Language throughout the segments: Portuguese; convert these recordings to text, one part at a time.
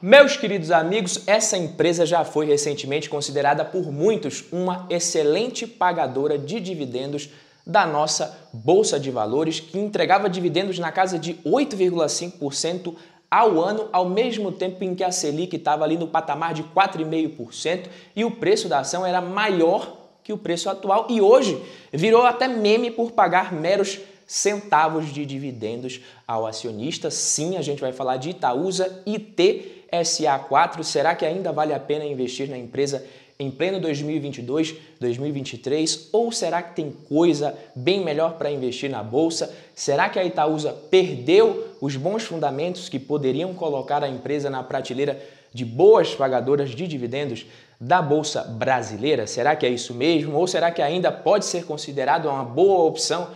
Meus queridos amigos, essa empresa já foi recentemente considerada por muitos uma excelente pagadora de dividendos da nossa bolsa de valores, que entregava dividendos na casa de 8,5% ao ano, ao mesmo tempo em que a Selic estava ali no patamar de 4,5% e o preço da ação era maior que o preço atual e hoje virou até meme por pagar meros centavos de dividendos ao acionista. Sim, a gente vai falar de Itaúsa itsa 4 Será que ainda vale a pena investir na empresa em pleno 2022, 2023? Ou será que tem coisa bem melhor para investir na bolsa? Será que a Itaúsa perdeu os bons fundamentos que poderiam colocar a empresa na prateleira de boas pagadoras de dividendos da bolsa brasileira? Será que é isso mesmo? Ou será que ainda pode ser considerado uma boa opção?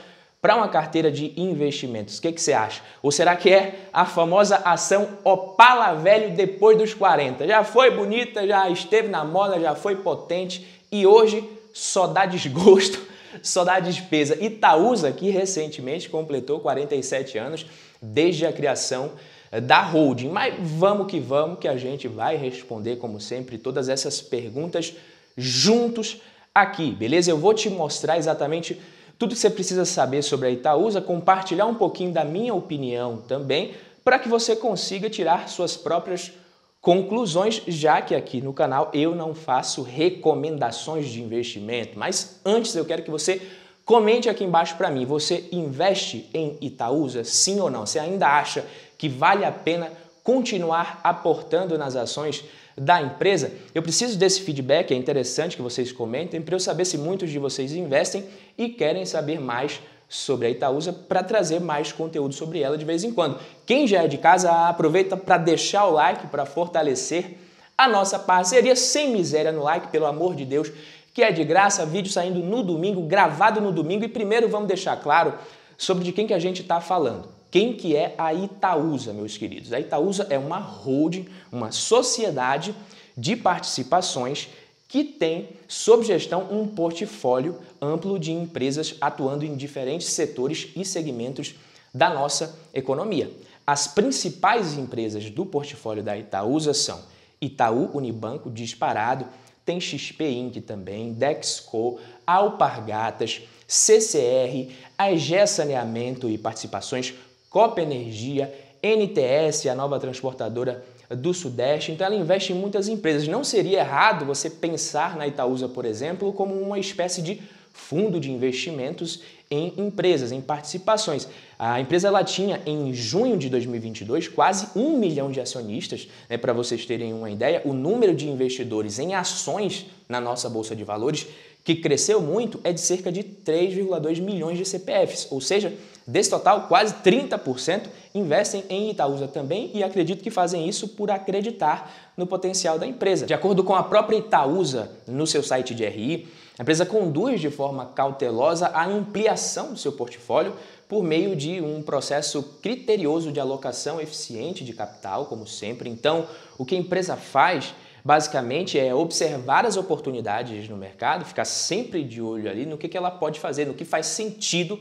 para uma carteira de investimentos. O que, que você acha? Ou será que é a famosa ação Opala Velho depois dos 40? Já foi bonita, já esteve na moda, já foi potente e hoje só dá desgosto, só dá despesa. Itaúsa, que recentemente completou 47 anos desde a criação eh, da holding. Mas vamos que vamos, que a gente vai responder, como sempre, todas essas perguntas juntos aqui, beleza? Eu vou te mostrar exatamente tudo que você precisa saber sobre a Itaúsa, compartilhar um pouquinho da minha opinião também, para que você consiga tirar suas próprias conclusões, já que aqui no canal eu não faço recomendações de investimento. Mas antes eu quero que você comente aqui embaixo para mim, você investe em Itaúsa, sim ou não? Você ainda acha que vale a pena continuar aportando nas ações da empresa? Eu preciso desse feedback, é interessante que vocês comentem para eu saber se muitos de vocês investem e querem saber mais sobre a Itaúsa para trazer mais conteúdo sobre ela de vez em quando. Quem já é de casa, aproveita para deixar o like para fortalecer a nossa parceria sem miséria no like, pelo amor de Deus, que é de graça, vídeo saindo no domingo, gravado no domingo e primeiro vamos deixar claro sobre de quem que a gente está falando. Quem que é a Itaúsa, meus queridos? A Itaúsa é uma holding, uma sociedade de participações que tem, sob gestão, um portfólio amplo de empresas atuando em diferentes setores e segmentos da nossa economia. As principais empresas do portfólio da Itaúsa são Itaú Unibanco disparado, tem XP Inc também, Dexco, Alpargatas, CCR, AG Saneamento e Participações Copa Energia, NTS, a nova transportadora do Sudeste, então ela investe em muitas empresas. Não seria errado você pensar na Itaúsa, por exemplo, como uma espécie de fundo de investimentos em empresas, em participações. A empresa ela tinha em junho de 2022 quase um milhão de acionistas. Né, Para vocês terem uma ideia, o número de investidores em ações na nossa bolsa de valores, que cresceu muito, é de cerca de 3,2 milhões de CPFs, ou seja, Desse total, quase 30% investem em Itaúsa também e acredito que fazem isso por acreditar no potencial da empresa. De acordo com a própria Itaúsa, no seu site de RI, a empresa conduz de forma cautelosa a ampliação do seu portfólio por meio de um processo criterioso de alocação eficiente de capital, como sempre. Então, o que a empresa faz basicamente é observar as oportunidades no mercado, ficar sempre de olho ali no que, que ela pode fazer, no que faz sentido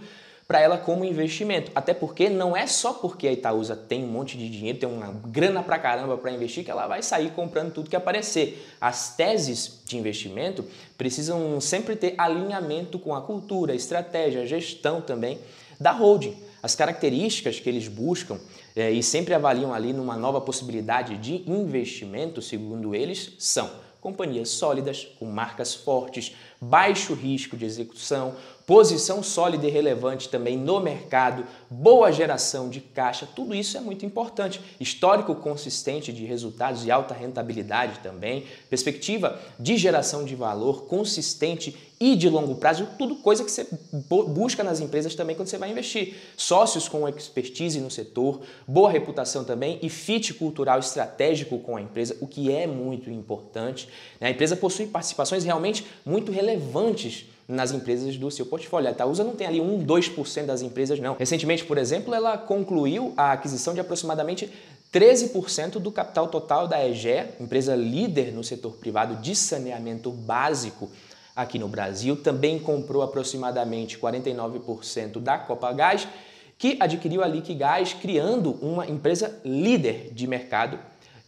para ela como investimento. Até porque não é só porque a Itaúsa tem um monte de dinheiro, tem uma grana pra caramba para investir, que ela vai sair comprando tudo que aparecer. As teses de investimento precisam sempre ter alinhamento com a cultura, a estratégia, a gestão também da holding. As características que eles buscam é, e sempre avaliam ali numa nova possibilidade de investimento, segundo eles, são companhias sólidas, com marcas fortes, baixo risco de execução, posição sólida e relevante também no mercado, boa geração de caixa, tudo isso é muito importante. Histórico consistente de resultados e alta rentabilidade também, perspectiva de geração de valor consistente e de longo prazo, tudo coisa que você busca nas empresas também quando você vai investir. Sócios com expertise no setor, boa reputação também e fit cultural estratégico com a empresa, o que é muito importante. Né? A empresa possui participações realmente muito relevantes nas empresas do seu portfólio. A Itaúsa não tem ali 1, 2% das empresas, não. Recentemente, por exemplo, ela concluiu a aquisição de aproximadamente 13% do capital total da EGE, empresa líder no setor privado de saneamento básico aqui no Brasil. Também comprou aproximadamente 49% da Copagás, que adquiriu a Liquigás, criando uma empresa líder de mercado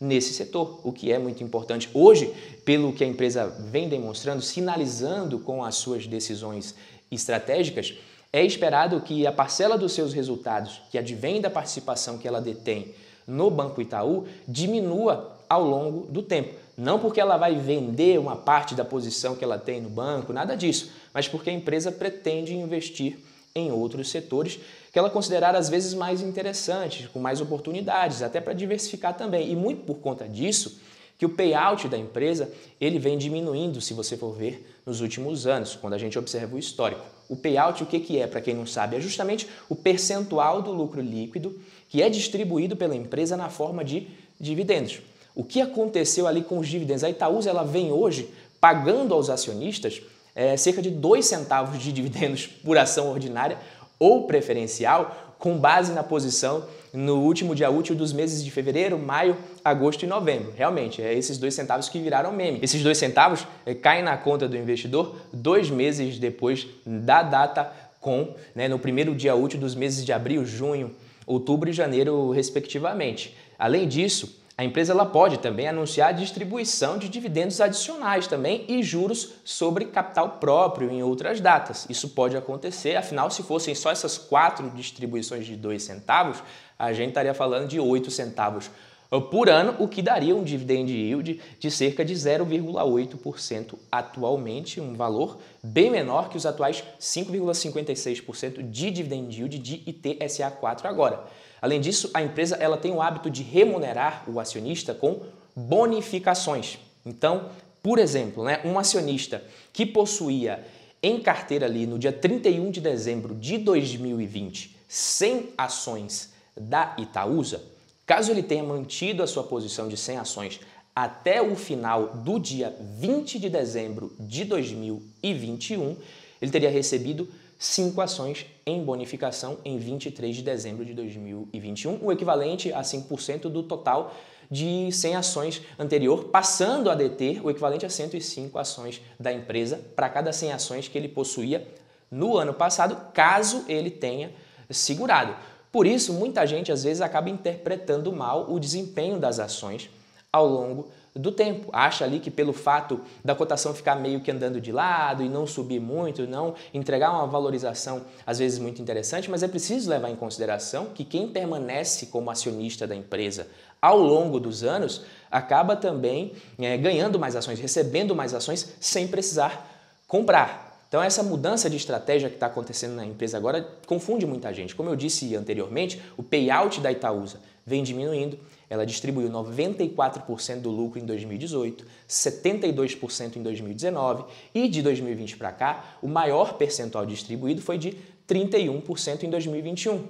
nesse setor, o que é muito importante hoje, pelo que a empresa vem demonstrando, sinalizando com as suas decisões estratégicas, é esperado que a parcela dos seus resultados, que advém da participação que ela detém no Banco Itaú, diminua ao longo do tempo. Não porque ela vai vender uma parte da posição que ela tem no banco, nada disso, mas porque a empresa pretende investir em outros setores que ela considerar às vezes mais interessante, com mais oportunidades, até para diversificar também. E muito por conta disso, que o payout da empresa ele vem diminuindo, se você for ver, nos últimos anos, quando a gente observa o histórico. O payout, o que, que é, para quem não sabe? É justamente o percentual do lucro líquido que é distribuído pela empresa na forma de dividendos. O que aconteceu ali com os dividendos? A Itaúsa ela vem hoje pagando aos acionistas é, cerca de 2 centavos de dividendos por ação ordinária ou preferencial com base na posição no último dia útil dos meses de fevereiro, maio, agosto e novembro. Realmente, é esses dois centavos que viraram meme. Esses dois centavos é, caem na conta do investidor dois meses depois da data com, né, no primeiro dia útil dos meses de abril, junho, outubro e janeiro, respectivamente. Além disso, a empresa ela pode também anunciar a distribuição de dividendos adicionais também e juros sobre capital próprio em outras datas. Isso pode acontecer, afinal, se fossem só essas quatro distribuições de dois centavos, a gente estaria falando de oito centavos uh, por ano, o que daria um dividend yield de cerca de 0,8% atualmente, um valor bem menor que os atuais 5,56% de dividend yield de ITSA4 agora. Além disso, a empresa ela tem o hábito de remunerar o acionista com bonificações. Então, por exemplo, né, um acionista que possuía em carteira ali no dia 31 de dezembro de 2020 100 ações da Itaúsa, caso ele tenha mantido a sua posição de 100 ações até o final do dia 20 de dezembro de 2021, ele teria recebido cinco ações em bonificação em 23 de dezembro de 2021, o equivalente a 5% do total de 100 ações anterior, passando a deter o equivalente a 105 ações da empresa para cada 100 ações que ele possuía no ano passado, caso ele tenha segurado. Por isso, muita gente às vezes acaba interpretando mal o desempenho das ações ao longo do tempo. Acha ali que pelo fato da cotação ficar meio que andando de lado e não subir muito, não entregar uma valorização às vezes muito interessante, mas é preciso levar em consideração que quem permanece como acionista da empresa ao longo dos anos acaba também é, ganhando mais ações, recebendo mais ações sem precisar comprar. Então, essa mudança de estratégia que está acontecendo na empresa agora confunde muita gente. Como eu disse anteriormente, o payout da Itaúsa vem diminuindo ela distribuiu 94% do lucro em 2018, 72% em 2019 e de 2020 para cá, o maior percentual distribuído foi de 31% em 2021.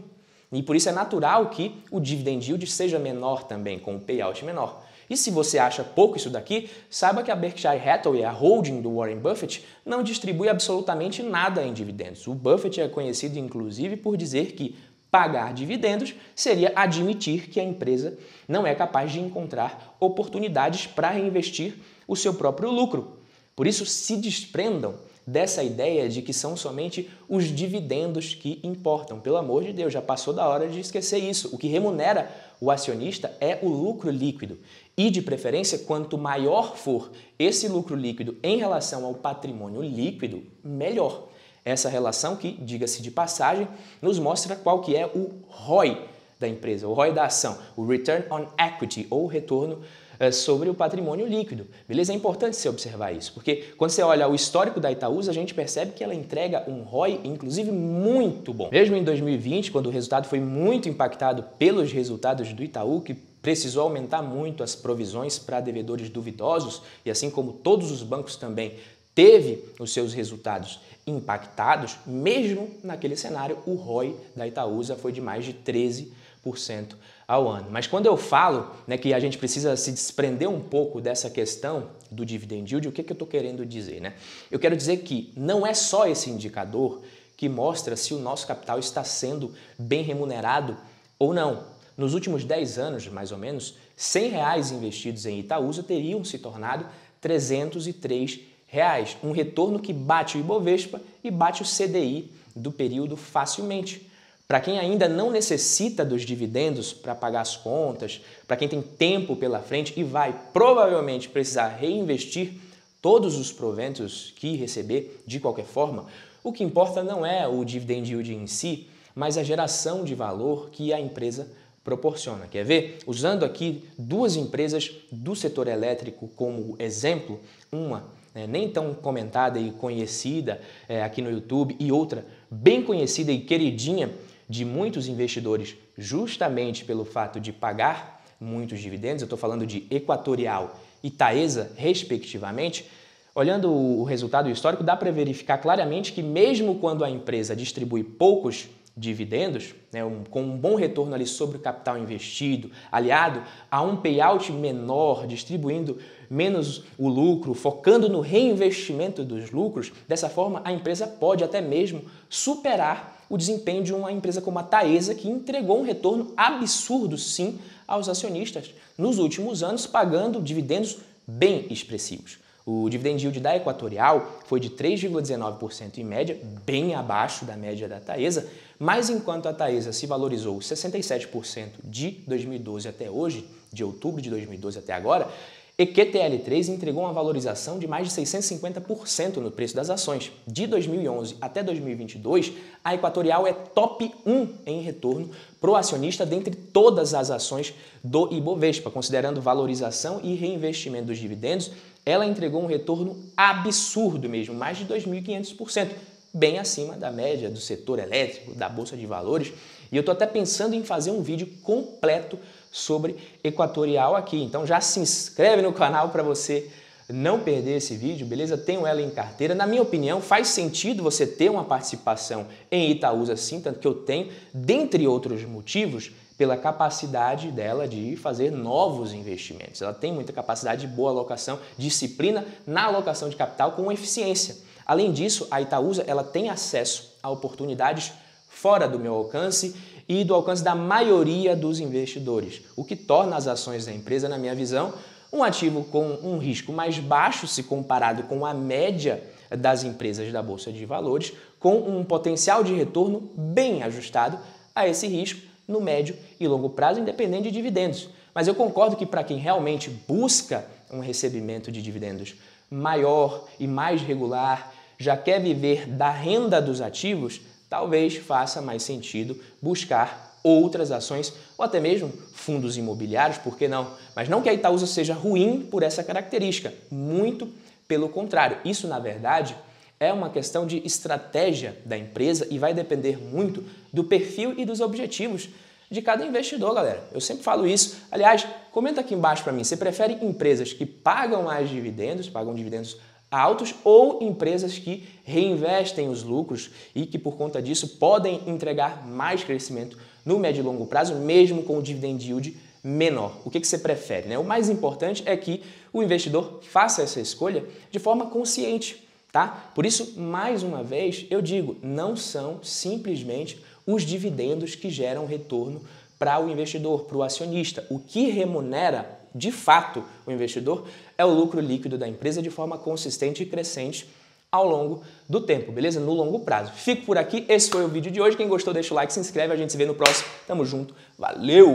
E por isso é natural que o dividend yield seja menor também, com o payout menor. E se você acha pouco isso daqui, saiba que a Berkshire Hathaway, a holding do Warren Buffett, não distribui absolutamente nada em dividendos. O Buffett é conhecido inclusive por dizer que Pagar dividendos seria admitir que a empresa não é capaz de encontrar oportunidades para reinvestir o seu próprio lucro. Por isso, se desprendam dessa ideia de que são somente os dividendos que importam. Pelo amor de Deus, já passou da hora de esquecer isso. O que remunera o acionista é o lucro líquido. E, de preferência, quanto maior for esse lucro líquido em relação ao patrimônio líquido, melhor essa relação que, diga-se de passagem, nos mostra qual que é o ROI da empresa, o ROI da ação, o Return on Equity ou retorno eh, sobre o patrimônio líquido. Beleza? É importante você observar isso, porque quando você olha o histórico da Itaúsa, a gente percebe que ela entrega um ROI, inclusive, muito bom. Mesmo em 2020, quando o resultado foi muito impactado pelos resultados do Itaú, que precisou aumentar muito as provisões para devedores duvidosos, e assim como todos os bancos também teve os seus resultados impactados, mesmo naquele cenário, o ROI da Itaúsa foi de mais de 13% ao ano. Mas quando eu falo né, que a gente precisa se desprender um pouco dessa questão do dividend yield, o que, que eu estou querendo dizer? Né? Eu quero dizer que não é só esse indicador que mostra se o nosso capital está sendo bem remunerado ou não. Nos últimos 10 anos, mais ou menos, 100 reais investidos em Itaúsa teriam se tornado 303 reais, um retorno que bate o Ibovespa e bate o CDI do período facilmente. Para quem ainda não necessita dos dividendos para pagar as contas, para quem tem tempo pela frente e vai provavelmente precisar reinvestir todos os proventos que receber de qualquer forma, o que importa não é o dividend yield em si, mas a geração de valor que a empresa proporciona. Quer ver? Usando aqui duas empresas do setor elétrico como exemplo, uma né, nem tão comentada e conhecida é, aqui no YouTube, e outra bem conhecida e queridinha de muitos investidores, justamente pelo fato de pagar muitos dividendos. Eu estou falando de Equatorial e Taesa, respectivamente. Olhando o resultado histórico, dá para verificar claramente que, mesmo quando a empresa distribui poucos dividendos, né, um, com um bom retorno ali sobre o capital investido, aliado a um payout menor, distribuindo menos o lucro, focando no reinvestimento dos lucros, dessa forma a empresa pode até mesmo superar o desempenho de uma empresa como a Taesa, que entregou um retorno absurdo sim aos acionistas nos últimos anos, pagando dividendos bem expressivos. O dividend yield da Equatorial foi de 3,19% em média, bem abaixo da média da Taesa, mas enquanto a Taesa se valorizou 67% de 2012 até hoje, de outubro de 2012 até agora, EQTL3 entregou uma valorização de mais de 650% no preço das ações. De 2011 até 2022, a Equatorial é top 1 em retorno para o acionista dentre todas as ações do Ibovespa, considerando valorização e reinvestimento dos dividendos ela entregou um retorno absurdo mesmo, mais de 2.500%, bem acima da média do setor elétrico, da bolsa de valores. E eu estou até pensando em fazer um vídeo completo sobre Equatorial aqui. Então já se inscreve no canal para você não perder esse vídeo, beleza? Tenho ela em carteira. Na minha opinião, faz sentido você ter uma participação em Itaúsa assim tanto que eu tenho, dentre outros motivos, pela capacidade dela de fazer novos investimentos. Ela tem muita capacidade de boa alocação, disciplina na alocação de capital com eficiência. Além disso, a Itaúsa ela tem acesso a oportunidades fora do meu alcance e do alcance da maioria dos investidores, o que torna as ações da empresa, na minha visão, um ativo com um risco mais baixo se comparado com a média das empresas da bolsa de valores, com um potencial de retorno bem ajustado a esse risco, no médio e longo prazo, independente de dividendos. Mas eu concordo que para quem realmente busca um recebimento de dividendos maior e mais regular, já quer viver da renda dos ativos, talvez faça mais sentido buscar outras ações ou até mesmo fundos imobiliários, por que não? Mas não que a Itaúsa seja ruim por essa característica, muito pelo contrário. Isso, na verdade, é uma questão de estratégia da empresa e vai depender muito do perfil e dos objetivos de cada investidor, galera. Eu sempre falo isso. Aliás, comenta aqui embaixo para mim, você prefere empresas que pagam mais dividendos, pagam dividendos altos ou empresas que reinvestem os lucros e que por conta disso podem entregar mais crescimento no médio e longo prazo, mesmo com o dividend yield menor. O que, que você prefere? Né? O mais importante é que o investidor faça essa escolha de forma consciente, tá? Por isso, mais uma vez, eu digo, não são simplesmente os dividendos que geram retorno para o investidor, para o acionista. O que remunera de fato o investidor é o lucro líquido da empresa de forma consistente e crescente ao longo do tempo, beleza? No longo prazo. Fico por aqui, esse foi o vídeo de hoje. Quem gostou, deixa o like, se inscreve, a gente se vê no próximo. Tamo junto, valeu!